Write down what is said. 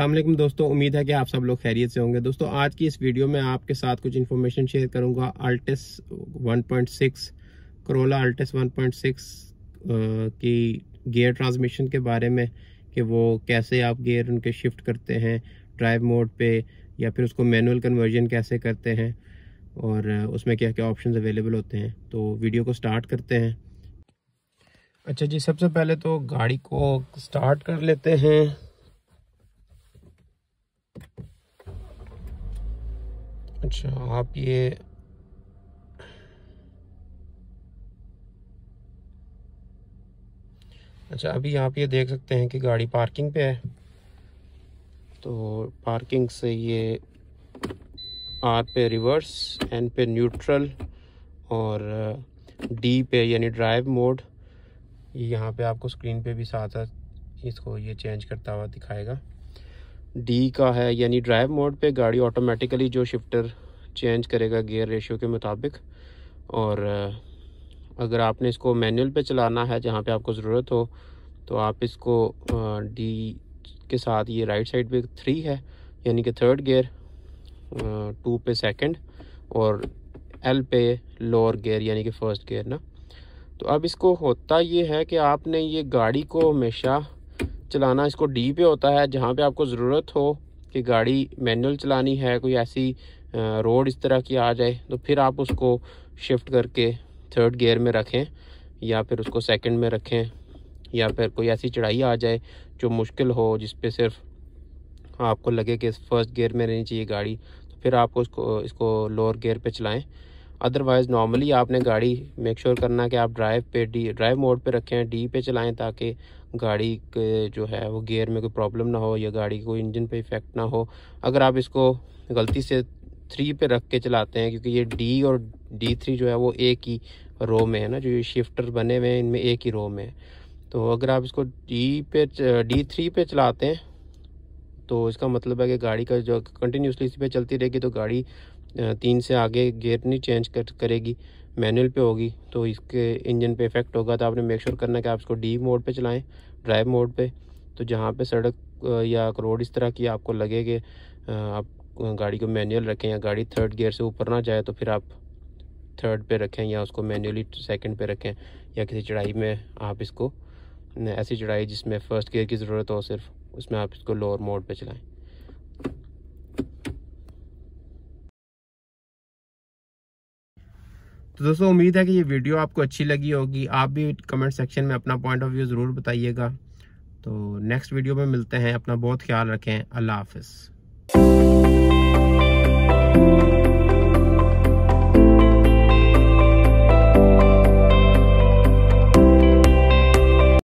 असलम दोस्तों उम्मीद है कि आप सब लोग खैरियत से होंगे दोस्तों आज की इस वीडियो में आपके साथ कुछ इन्फॉर्मेशन शेयर करूंगा अल्टस 1.6 करोला अल्टस वन की गियर ट्रांसमिशन के बारे में कि वो कैसे आप गियर उनके शिफ्ट करते हैं ड्राइव मोड पे या फिर उसको मैनुअल कन्वर्जन कैसे करते हैं और उसमें क्या क्या ऑप्शन अवेलेबल होते हैं तो वीडियो को स्टार्ट करते हैं अच्छा जी सबसे पहले तो गाड़ी को स्टार्ट कर लेते हैं अच्छा आप ये अच्छा अभी आप ये देख सकते हैं कि गाड़ी पार्किंग पे है तो पार्किंग से ये आर पे रिवर्स एन पे न्यूट्रल और डी पे यानी ड्राइव मोड यहाँ पे आपको स्क्रीन पे भी साथ साथ इसको ये चेंज करता हुआ दिखाएगा डी का है यानी ड्राइव मोड पे गाड़ी ऑटोमेटिकली जो शिफ्टर चेंज करेगा गियर रेशियो के मुताबिक और अगर आपने इसको मैनुअल पे चलाना है जहाँ पे आपको ज़रूरत हो तो आप इसको डी के साथ ये राइट साइड पे थ्री है यानी कि थर्ड गियर टू पे सेकंड और एल पे लोअर गियर यानी कि फ़र्स्ट गियर ना तो अब इसको होता ये है कि आपने ये गाड़ी को हमेशा चलाना इसको डी पे होता है जहाँ पे आपको ज़रूरत हो कि गाड़ी मैनुअल चलानी है कोई ऐसी रोड इस तरह की आ जाए तो फिर आप उसको शिफ्ट करके थर्ड गियर में रखें या फिर उसको सेकंड में रखें या फिर कोई ऐसी चढ़ाई आ जाए जो मुश्किल हो जिस पे सिर्फ आपको लगे कि फर्स्ट गियर में रहनी चाहिए गाड़ी तो फिर आप उसको इसको लोअर गियर पे चलाएं अदरवाइज़ नॉर्मली आपने गाड़ी मेक श्योर sure करना कि आप ड्राइव पे डी ड्राइव मोड पे रखें डी पे चलाएं ताकि गाड़ी के जो है वो गेयर में कोई प्रॉब्लम ना हो या गाड़ी को इंजन पे इफेक्ट ना हो अगर आप इसको गलती से थ्री पे रख के चलाते हैं क्योंकि ये डी और डी थ्री जो है वो एक ही रो में है ना जो ये शिफ्टर बने हुए हैं इनमें एक ही रो में है तो अगर आप इसको डी पे डी थ्री पे चलाते हैं तो इसका मतलब है कि गाड़ी का जो कंटिन्यूसली इसी पर चलती रहेगी तो गाड़ी तीन से आगे गेयर नहीं चेंज कर करेगी मैनुअल पे होगी तो इसके इंजन पे इफेक्ट होगा तो आपने मेक श्योर करना कि आप इसको डी मोड पे चलाएं ड्राइव मोड पे तो जहाँ पे सड़क या रोड इस तरह की आपको लगे कि आप गाड़ी को मैनुअल रखें या गाड़ी थर्ड गियर से ऊपर ना जाए तो फिर आप थर्ड पे रखें या उसको मैनुअली सेकेंड पे रखें या किसी चढ़ाई में आप इसको ऐसी चढ़ाई जिसमें फ़र्स्ट गियर की ज़रूरत हो सिर्फ उसमें आप इसको लोअर मोड पर चलाएं तो दोस्तों उम्मीद है कि ये वीडियो आपको अच्छी लगी होगी आप भी कमेंट सेक्शन में अपना पॉइंट ऑफ व्यू ज़रूर बताइएगा तो नेक्स्ट वीडियो में मिलते हैं अपना बहुत ख्याल रखें अल्लाह हाफिज़